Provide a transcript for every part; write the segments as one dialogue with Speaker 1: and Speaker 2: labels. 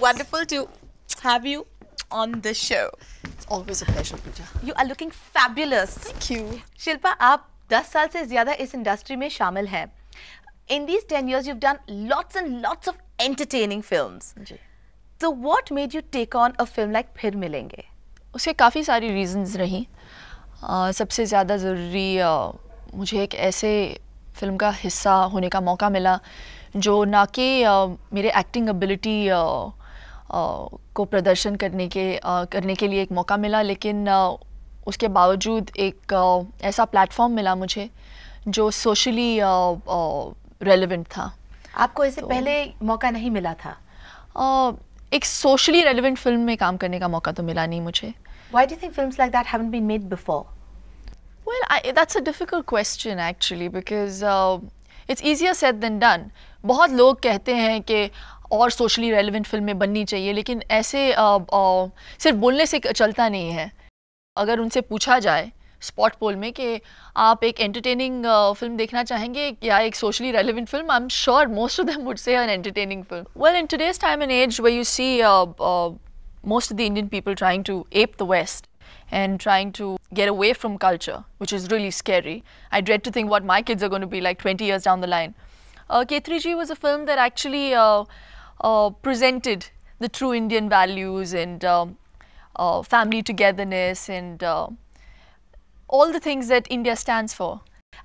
Speaker 1: wonderful to have you on the show. It's always a pleasure, Pooja. You are looking fabulous. Thank you. Shilpa, आप 10 साल से ज़्यादा इस industry में शामिल हैं. In these 10 years, you've done lots and lots of entertaining films. Ji.
Speaker 2: So what made you take on a film like फिर मिलेंगे? उसके काफ़ी सारी reasons रहीं. सबसे ज़्यादा ज़रूरी मुझे एक ऐसे फिल्म का हिस्सा होने का मौका मिला जो ना कि मेरे एक्टिंग एबिलिटी को प्रदर्शन करने के करने के लिए एक मौका मिला लेकिन उसके बावजूद एक ऐसा प्लेटफॉर्म मिला मुझे जो सोशली रेलिवेंट था आपको इसे तो पहले मौका नहीं मिला था एक सोशली रेलिवेंट फिल्म में काम करने का मौका तो मिला नहीं मुझे why do think films like that haven't been made before well that's a difficult question actually because it's easier said than बहुत लोग कहते हैं कि और सोशली रेलिवेंट फिल्में बननी चाहिए लेकिन ऐसे आ, आ, सिर्फ बोलने से चलता नहीं है अगर उनसे पूछा जाए स्पॉट पोल में कि आप एक एंटरटेनिंग फिल्म देखना चाहेंगे या एक socially relevant film I am sure most of them would see an entertaining film well in today's time and age way you see most of the Indian people trying to ape the west and trying to get away from culture which is really scary I dread to think what my kids gonna be like twenty years down the line केतरी जी was a film that actually Uh, presented the true Indian values and uh, uh, family togetherness and all the things that India stands for.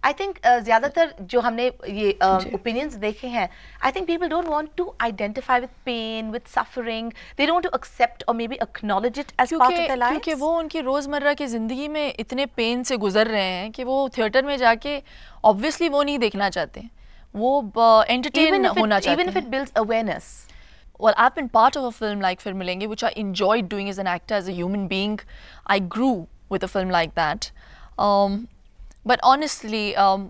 Speaker 2: I think ज़्यादातर जो हमने
Speaker 1: ये opinions देखे think people don't want to identify with pain, with suffering. They don't want to accept or maybe acknowledge it as part of their lives. क्योंकि वो
Speaker 2: उनकी रोज़मर्रा की ज़िंदगी में इतने pain से गुज़र रहे हैं कि वो theatre में जाके obviously वो नहीं वो uh, if होना चाहिए even if it awareness well i've been part of a film like film milenge which i enjoyed doing as an actor as a human being i grew with a film like that um, but honestly um,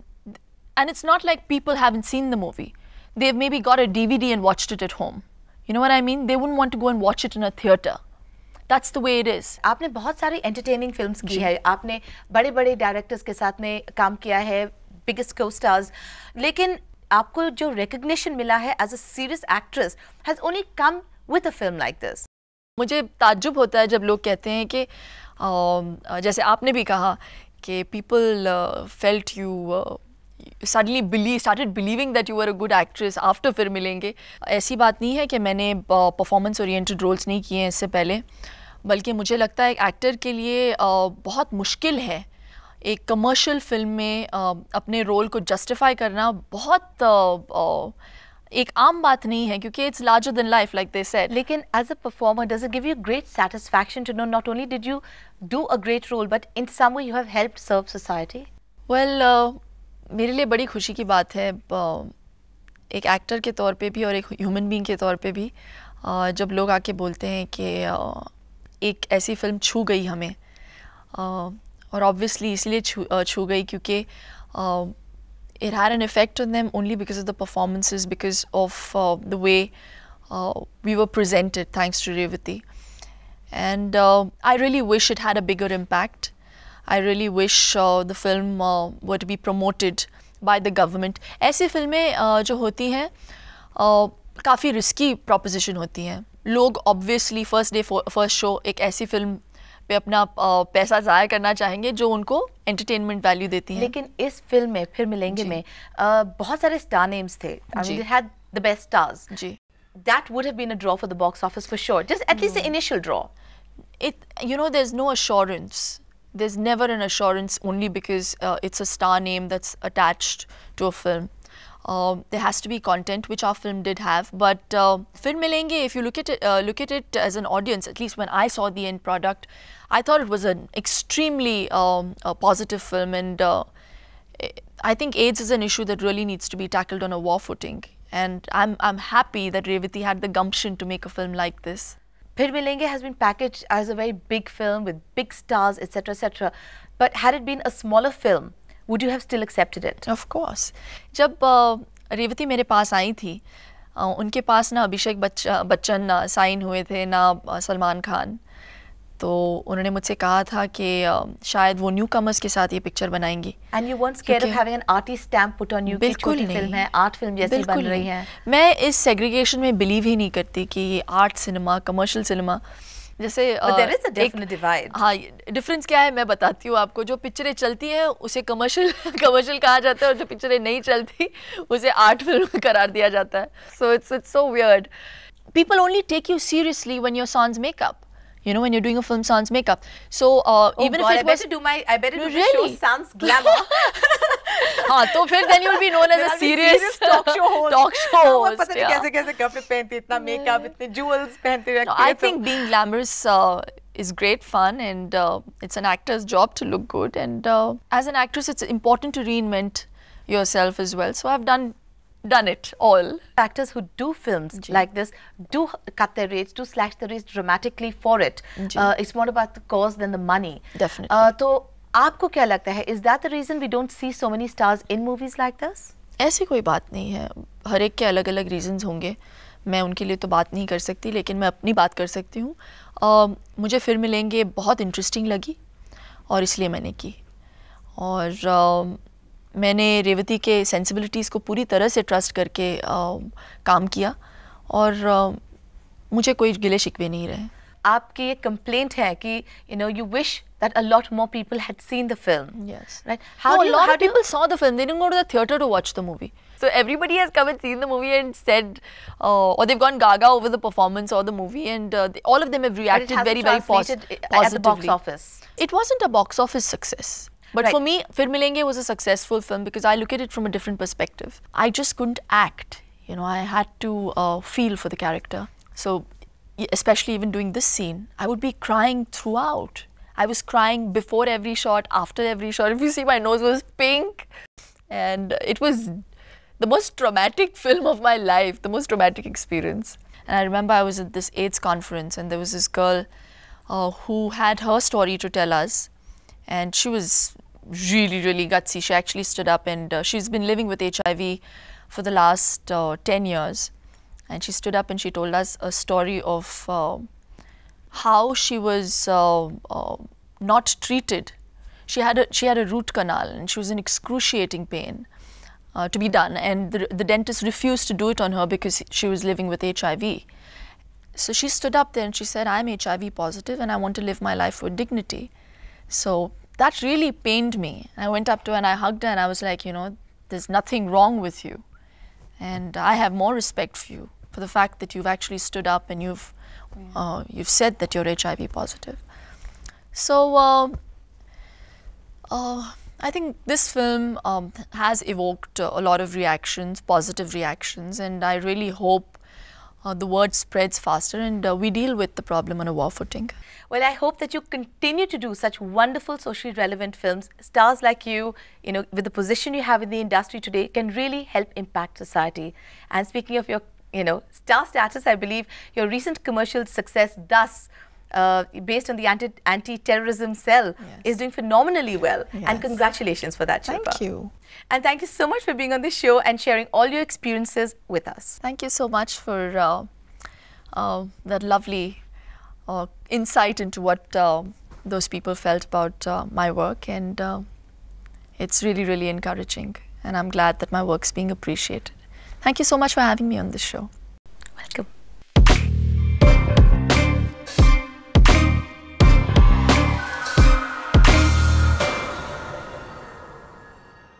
Speaker 2: and it's not like people haven't seen the movie they've maybe got a dvd and watched it at home you know what i mean they wouldn't want to go and watch it in a theater that's the way it is आपने बहुत सारी entertaining films की
Speaker 1: है आपने बड़े बड़े directors के साथ में काम किया है बिगेस्ट को स्टार्स लेकिन आपको जो रिकग्निशन मिला है as a serious actress has only come
Speaker 2: with a film like this मुझे ताज्जुब होता है जब लोग कहते हैं कि जैसे आपने भी कहा कि people felt you suddenly believe started believing that you are a good actress after फिर मिलेंगे ऐसी बात नहीं है कि मैंने परफॉर्मेंस ओरिएंटेड रोल्स नहीं किए हैं इससे पहले बल्कि मुझे लगता है एक एक्टर के लिए uh, बहुत मुश्किल है एक कमर्शियल फिल्म में आ, अपने रोल को जस्टिफाई करना बहुत आ, आ, एक आम बात नहीं है क्योंकि it's larger than life like they said
Speaker 1: लेकिन as a performer does it give you great satisfaction to know not only did you do a great role but
Speaker 2: in some way you have help serve society well मेरे लिए बड़ी खुशी की बात है एक actor के तौर पे भी और एक ह्यूमन बींग के तौर पे भी जब लोग आके बोलते हैं कि एक ऐसी फिल्म छू गई हमें और ऑब्वियसली इसलिए छू छू गई क्योंकि it had an effect on them only because of the performances because of the way we were presented thanks to Revathi and I really wish it had a bigger impact I really wish the film would be promoted by the government ऐसी फिल्में जो होती हैं काफ़ी risky proposition होती हैं लोग obviously first day first show एक ऐसी फिल्म पे अपना पैसा ज़ाया करना चाहेंगे जो उनको एंटरटेनमेंट वैल्यू देती है लेकिन इस फिल्म में फिर मिलेंगे में
Speaker 1: बहुत सारे स्टार नेम्स थे हैड द बेस्ट स्टार्स जी that would have been a draw for the box
Speaker 2: office for sure. Just at least mm. the initial draw. It, you know, there's no assurance. There's never an assurance only because uh, it's a star name that's attached to a film. Uh, there has to be content, which our film did have. But uh, Film Milenge, if you look at it, uh, look at it as an audience, at least when I saw the end product, I thought it was an extremely um, positive film, and uh, I think AIDS is an issue that really needs to be tackled on a war footing. And I'm I'm happy that Revati had the gumption to make a film like this. Phir Milenge has been packaged as a very big film with big stars, etc., etc. But had it been a smaller film, would you have still accepted it of course जब रेवती मेरे पास आई थी उनके पास ना अभिषेक Bachchan Bachchan sign हुए थे ना सलमान खान तो उन्होंने मुझसे कहा था कि शायद वो न्यू कमर्स के साथ ये पिक्चर बनाएंगी and you want scare of having an artist stamp put on you बिल्कुल नहीं फिल्म है आर्ट फिल्म जैसी बन रही है मैं इस सेग्रीगेशन में बिलीव ही नहीं करती कि ये आर्ट सिनेमा कमर्शियल सिनेमा जैसे डिवाइड हाँ डिफरेंस क्या है मैं बताती हूँ आपको जो पिक्चरें चलती हैं उसे कमर्शियल कमर्शियल कहा जाता है और जो पिक्चरें नहीं चलती उसे आर्ट फिल्म करार दिया जाता है so it's it's so weird people only take you seriously when you're sans makeup you know, when you're doing a film sans makeup. So uh, oh even God, if it I was, better do
Speaker 1: my, I better do really? the show sans glamour.
Speaker 2: हाँ तो फिर then you'll be known as a serious talk show host. Talk show host. पता नहीं कैसे
Speaker 1: कैसे कपड़े पहनते इतना मेकअप इतने jewels
Speaker 2: पहनते रखते हैं. I think being glamorous. Uh, is great fun and uh, it's an actor's job to look good and uh, as an actress it's important to reinvent yourself as well so i've done done it all. Actors who do films Gee. like this do cut their
Speaker 1: rates, do slash their rates dramatically for it. Uh, it's more about the cause than the money. Definitely. Uh, तो आपको क्या लगता है Is that the reason we don't see so many stars in movies like this? ऐसी
Speaker 2: कोई बात नहीं है हर एक के अलग अलग reasons होंगे मैं उनके लिए तो बात नहीं कर सकती लेकिन मैं अपनी बात कर सकती हूँ uh, मुझे फिर मिलेंगे बहुत इंटरेस्टिंग लगी और इसलिए मैंने की और uh, मैंने रेवती के सेंसिबिलिटीज़ को पूरी तरह से ट्रस्ट करके आ, काम किया और आ, मुझे कोई गिले शिकवे नहीं रहे
Speaker 1: आपकी ये कंप्लेंट है कि you know you wish that a lot more
Speaker 2: people had seen the film yes right how lot of people saw the film they didn't go to the theatre to watch the movie so everybody has come and seen the movie and said और they have gone gaga over the performance of the movie and all of them have reacted very very positively at the box office it wasn't a box office success But right. for me, Fir Milenge was a successful film because I look at it from a different perspective. I just couldn't act. You know, I had to uh, feel for the character. So, especially even doing this scene, I would be crying throughout. I was crying before every shot, after every shot. If you see, my nose was pink. And it was the most traumatic film of my life, the most traumatic experience. And I remember I was at this AIDS conference, and there was this girl uh, who had her story to tell us and she was really, really gutsy. She actually stood up and uh, she's been living with HIV for the last uh, 10 years. And she stood up and she told us a story of uh, how she was uh, um, not treated. She had, a, she had a root canal and she was in excruciating pain uh, to be done. And the, the dentist refused to do it on her because she was living with HIV. So she stood up there and she said, I'm HIV positive and I want to live my life with dignity. So that really pained me. I went up to her and I hugged her and I was like, you know, there's nothing wrong with you. And I have more respect for you for the fact that you've actually stood up and you've, mm. uh, you've said that you're HIV positive. So uh, uh, I think this film um, has evoked a lot of reactions, positive reactions, and I really hope uh, the word spreads faster and uh, we deal with the problem on a war footing.
Speaker 1: Well, I hope that you continue to do such wonderful socially relevant films. Stars like you, you know, with the position you have in the industry today can really help impact society. And speaking of your, you know, star status, I believe your recent commercial success, Thus, uh, based on the anti terrorism cell, yes. is doing phenomenally well. Yes. And congratulations for that, Shilpa. Thank you. And thank you so much for being on the show and
Speaker 2: sharing all your experiences with us. Thank you so much for uh, uh, that lovely uh, insight into what uh, those people felt about uh, my work. And it's really, really encouraging. And I'm glad that my work's being appreciated. Thank you so much for having me on the show. Welcome.